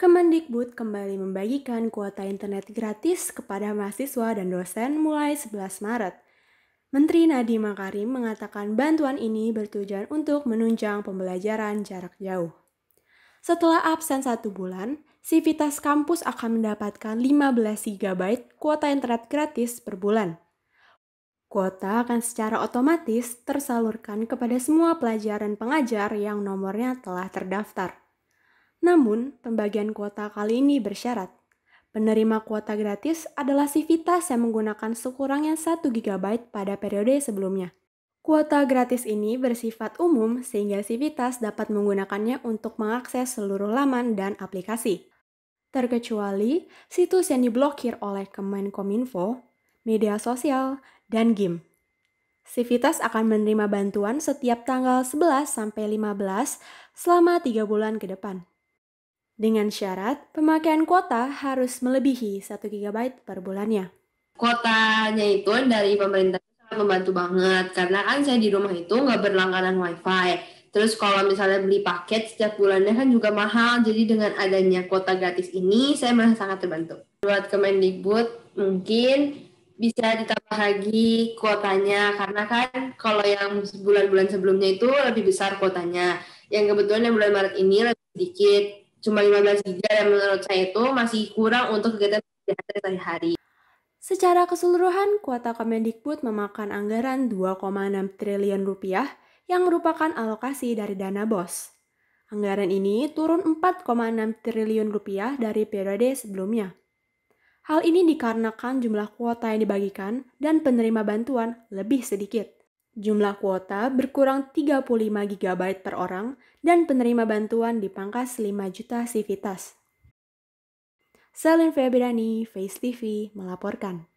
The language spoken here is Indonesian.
Kemendikbud kembali membagikan kuota internet gratis kepada mahasiswa dan dosen mulai 11 Maret. Menteri Nadiem Makarim mengatakan bantuan ini bertujuan untuk menunjang pembelajaran jarak jauh. Setelah absen satu bulan, Sivitas Kampus akan mendapatkan 15 GB kuota internet gratis per bulan. Kuota akan secara otomatis tersalurkan kepada semua pelajaran pengajar yang nomornya telah terdaftar. Namun, pembagian kuota kali ini bersyarat. Penerima kuota gratis adalah sivitas yang menggunakan sekurangnya 1 GB pada periode sebelumnya. Kuota gratis ini bersifat umum sehingga sivitas dapat menggunakannya untuk mengakses seluruh laman dan aplikasi. Terkecuali situs yang diblokir oleh Kemenkominfo, media sosial, dan game. Sivitas akan menerima bantuan setiap tanggal 11 sampai 15 selama 3 bulan ke depan dengan syarat pemakaian kuota harus melebihi 1 GB per bulannya. Kuotanya itu dari pemerintah sangat membantu banget, karena kan saya di rumah itu nggak berlangganan WiFi. Terus kalau misalnya beli paket setiap bulannya kan juga mahal, jadi dengan adanya kuota gratis ini saya merasa sangat terbantu. Buat Kemendikbud mungkin bisa ditambah lagi kuotanya, karena kan kalau yang bulan-bulan sebelumnya itu lebih besar kuotanya. Yang kebetulan yang bulan Maret ini lebih sedikit, cuma 15 giga dan menurut saya itu masih kurang untuk kegiatan sehari-hari. Secara keseluruhan, kuota Kemendikbud memakan anggaran 2,6 triliun rupiah yang merupakan alokasi dari dana BOS. Anggaran ini turun 4,6 triliun rupiah dari periode sebelumnya. Hal ini dikarenakan jumlah kuota yang dibagikan dan penerima bantuan lebih sedikit. Jumlah kuota berkurang 35 GB per orang dan penerima bantuan dipangkas 5 juta sivitas. Selin Febrani, Face TV melaporkan.